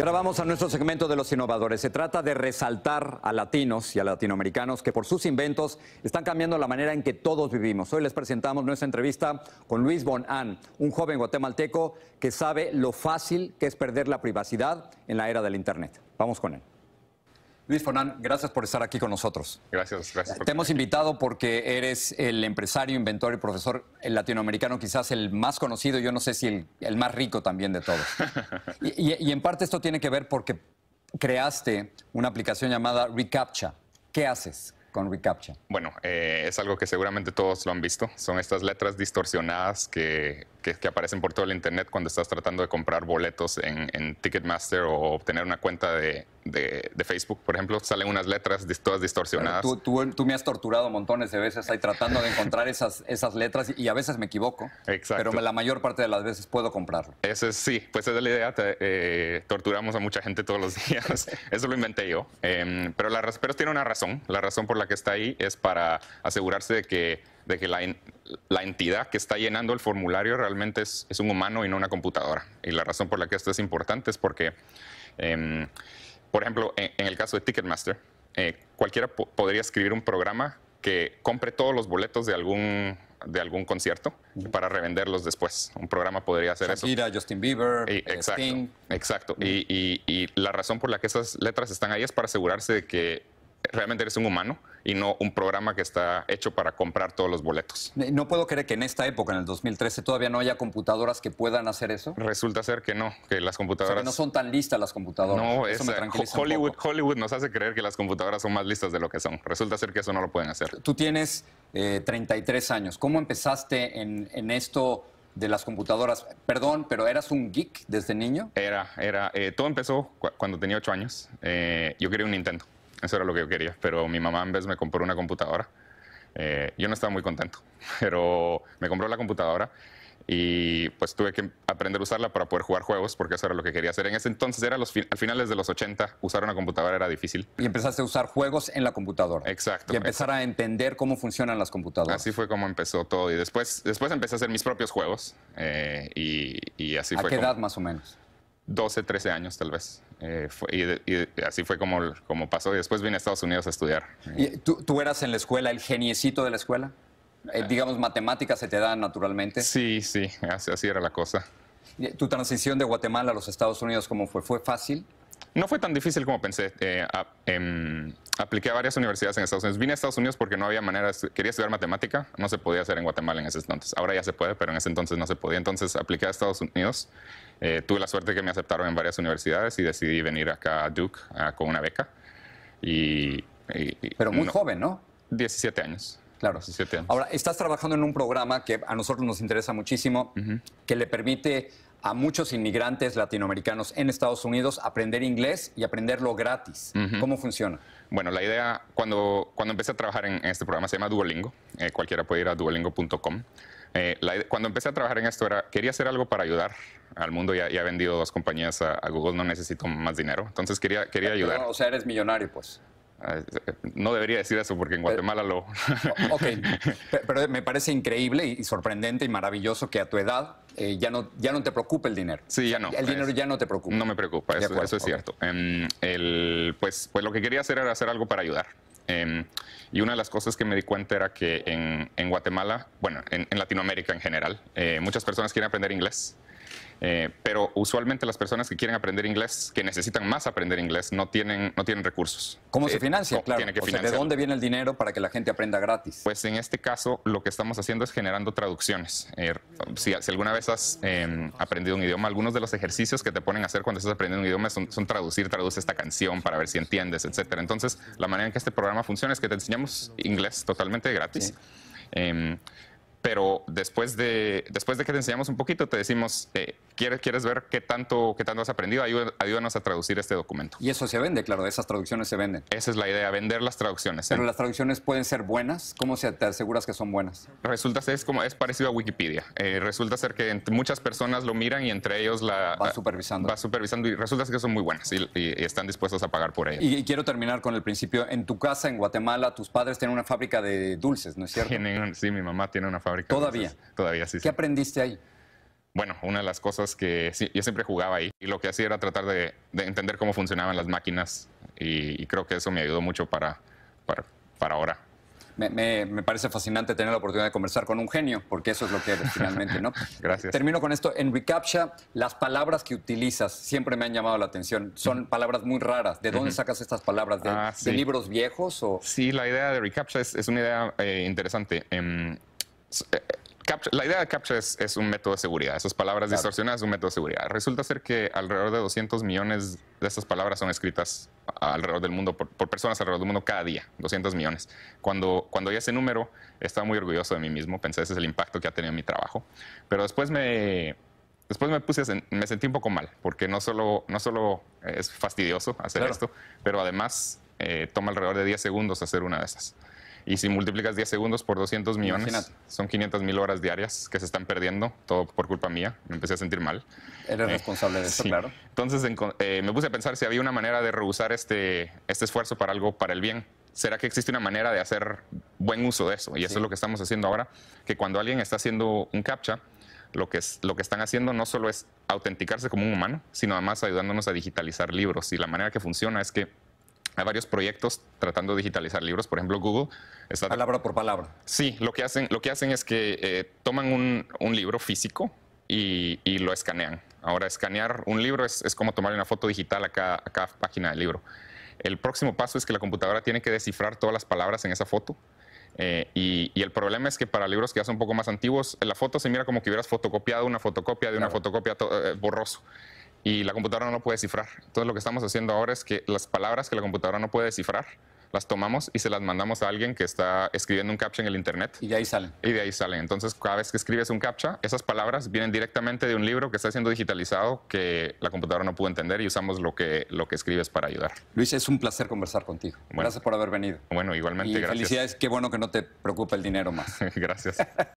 Y ahora vamos a nuestro segmento de los innovadores. Se trata de resaltar a latinos y a latinoamericanos que por sus inventos están cambiando la manera en que todos vivimos. Hoy les presentamos nuestra entrevista con Luis Bonán, un joven guatemalteco que sabe lo fácil que es perder la privacidad en la era del Internet. Vamos con él. Luis gracias por estar aquí con nosotros. Gracias, gracias. Te hemos invitado porque eres el empresario, inventor y profesor latinoamericano, quizás el más conocido, yo no sé si el, más rico también de todos. y, en parte esto tiene que ver porque creaste una aplicación llamada Recaptcha. ¿Qué haces? con reCAPTCHA? Bueno, eh, es algo que seguramente todos lo han visto. Son estas letras distorsionadas que que, aparecen por todo el Internet cuando estás tratando de comprar boletos en, Ticketmaster o obtener una cuenta de, Facebook, por ejemplo, salen unas letras todas distorsionadas. Tú, me has torturado montones de veces ahí tratando de encontrar esas, esas letras y a veces me equivoco. Pero la mayor parte de las veces puedo comprarlo. Eso es, sí, pues esa es la idea. Eh, torturamos a mucha gente todos los días. Eso lo inventé yo. Em, pero la pero tiene una razón. La razón por la que está ahí es para asegurarse de que de que la, entidad que está llenando el formulario realmente es, un humano y no una computadora. Y la razón por la que esto es importante es porque, em, por ejemplo, en, el caso de Ticketmaster, eh, cualquiera podría escribir un programa que compre todos los boletos de algún de algún concierto para revenderlos después. Un programa podría hacer Shakira, eso. Justin Bieber, eh, exacto, Exacto. y, la razón por la que esas letras están ahí es para asegurarse de que realmente eres un humano y no un programa que está hecho para comprar todos los boletos. Eh, no puedo creer que en esta época, en el 2013, todavía no haya computadoras que puedan hacer eso. Resulta ser que no, que las computadoras... no son tan listas las computadoras. No, eso me Hollywood, Hollywood nos hace creer que las computadoras son más listas de lo que son. Resulta ser que eso no lo pueden hacer. Tú tienes 33 eh, años. ¿Cómo empezaste en, esto? de las computadoras. Perdón, pero ¿eras un geek desde niño? Era, era. Eh, todo empezó cuando tenía 8 años. yo quería un Nintendo. Eso era lo que yo quería, pero mi mamá en vez me compró una computadora. Eh, yo no estaba muy contento, pero me compró la computadora y pues tuve que aprender a usarla para poder jugar juegos porque eso era lo que quería hacer. En ese entonces era los al finales de los 80 usar una computadora era difícil. Y empezaste a usar juegos en la computadora. Exacto. Y empezar a entender cómo funcionan las computadoras. Así fue como empezó todo y después después empecé a hacer mis propios juegos eh, y, así fue. ¿A qué edad más o menos? 12, 13 años tal vez. Eh, y, así fue como, como pasó. Y después vine a Estados Unidos a estudiar. ¿Y tú, eras en la escuela el geniecito de la escuela? Eh, ah. digamos, matemáticas se te dan naturalmente. Sí, sí, así, era la cosa. ¿Tu transición de Guatemala a los Estados Unidos cómo fue? ¿Fue fácil? No fue tan difícil como pensé. Eh, ah, em, apliqué a varias universidades en Estados Unidos. Vine a Estados Unidos porque no había manera, quería estudiar matemática, no se podía hacer en Guatemala en ese entonces. Ahora ya se puede, pero en ese entonces no se podía. Entonces apliqué a Estados Unidos. Eh, tuve la suerte que me aceptaron en varias universidades y decidí venir acá a Duke con una beca. Y, pero muy joven, ¿no? 17 años. Claro. 17 años. Ahora, estás trabajando en un programa que a nosotros nos interesa muchísimo, que le permite a muchos inmigrantes latinoamericanos en Estados Unidos aprender inglés y aprenderlo gratis. ¿Cómo funciona? Bueno, la idea, cuando, cuando empecé a trabajar en este programa se llama Duolingo, eh, cualquiera puede ir a duolingo.com. Eh, cuando empecé a trabajar en esto, era, quería hacer algo para ayudar al mundo. Ya, he vendido dos compañías a, Google, no necesito más dinero. Entonces quería, quería ayudar. o sea, eres millonario, pues. Ah, eh, no debería decir eso porque en Guatemala lo... ok, pero me parece increíble y sorprendente y maravilloso que a tu edad eh, ya, no, ya no te preocupa el dinero. Sí, ya no. El dinero ya no te preocupa. No me preocupa, eso, es cierto. Em, pues, pues lo que quería hacer era hacer algo para ayudar. Em, y una de las cosas que me di cuenta era que en, Guatemala, bueno, en, Latinoamérica en general, eh, muchas personas quieren aprender inglés eh, pero usualmente las personas que quieren aprender inglés, que necesitan más aprender inglés, no tienen, no tienen recursos. ¿Cómo se eh, financia? claro. ¿De dónde viene el dinero para que la gente aprenda gratis? Pues en este caso lo que estamos haciendo es generando traducciones. Eh, si, alguna vez has em, aprendido un idioma, algunos de los ejercicios que te ponen a hacer cuando estás aprendiendo un idioma son, traducir, traduce esta canción para ver si entiendes, etc. Entonces, la manera en que este programa funciona es que te enseñamos inglés totalmente gratis. Em, pero después de, después de que te enseñamos un poquito, te decimos, eh, ¿quieres, ¿quieres ver qué tanto, qué tanto has aprendido? ayúdanos a traducir este documento. Y eso se vende, claro, esas traducciones se venden. Esa es la idea, vender las traducciones. ¿eh? Pero las traducciones pueden ser buenas. ¿Cómo se te aseguras que son buenas? Resulta ser, es, como, es parecido a Wikipedia. Eh, resulta ser que muchas personas lo miran y entre ellos la... Va supervisando. Va supervisando y resulta ser que son muy buenas y, están dispuestos a pagar por ellas. Y, quiero terminar con el principio. En tu casa, en Guatemala, tus padres tienen una fábrica de dulces, ¿no es cierto? Tienen, sí, mi mamá tiene una fábrica Todavía. todavía sí. ¿Qué aprendiste ahí? Bueno, una de las cosas que yo siempre jugaba ahí y lo que hacía era tratar de, entender cómo funcionaban las máquinas y, creo que eso me ayudó mucho para, para, para ahora. Me, me, parece fascinante tener la oportunidad de conversar con un genio, porque eso es lo que eres finalmente, ¿no? Gracias. Termino con esto. En Recaptcha, las palabras que utilizas siempre me han llamado la atención. Son palabras muy raras. ¿De dónde sacas estas palabras? ¿De, ah, libros viejos? O... Sí, la idea de Recaptcha es, es una idea eh, interesante. Em, eh, la idea de CAPTCHA es, un método de seguridad. Esas palabras distorsionadas es un método de seguridad. Resulta ser que alrededor de 200 millones de esas palabras son escritas alrededor del mundo, por, personas alrededor del mundo cada día, 200 millones. Cuando, cuando oí ese número, estaba muy orgulloso de mí mismo. Pensé, ese es el impacto que ha tenido mi trabajo. Pero después me, después me puse, me sentí un poco mal, porque no solo, no solo es fastidioso hacer esto, pero además eh, toma alrededor de 10 segundos hacer una de esas. Y si multiplicas 10 segundos por 200 millones, son 500 mil horas diarias que se están perdiendo, todo por culpa mía. Me empecé a sentir mal. Eres eh, responsable de eso, claro. Entonces eh, me puse a pensar si había una manera de rehusar este, este esfuerzo para algo para el bien. ¿Será que existe una manera de hacer buen uso de eso? Y eso es lo que estamos haciendo ahora, que cuando alguien está haciendo un captcha, lo que, es, lo que están haciendo no solo es autenticarse como un humano, sino además ayudándonos a digitalizar libros. Y la manera que funciona es que hay varios proyectos tratando de digitalizar libros. Por ejemplo, Google está... Palabra por palabra. Sí, lo que hacen, lo que hacen es que eh, toman un, un, libro físico y, y, lo escanean. Ahora, escanear un libro es, es como tomar una foto digital a cada, a cada, página del libro. El próximo paso es que la computadora tiene que descifrar todas las palabras en esa foto. Eh, y, y, el problema es que para libros que ya son un poco más antiguos, la foto se mira como que hubieras fotocopiado una fotocopia de una fotocopia eh, borroso y la computadora no lo puede cifrar. Entonces lo que estamos haciendo ahora es que las palabras que la computadora no puede cifrar, las tomamos y se las mandamos a alguien que está escribiendo un captcha en el Internet. Y de ahí salen. Y de ahí salen. Entonces, cada vez que escribes un captcha, esas palabras vienen directamente de un libro que está siendo digitalizado que la computadora no pudo entender y usamos lo que, lo que escribes para ayudar. Luis, es un placer conversar contigo. gracias por haber venido. Bueno, igualmente, y Felicidades, qué bueno que no te preocupe el dinero más. gracias.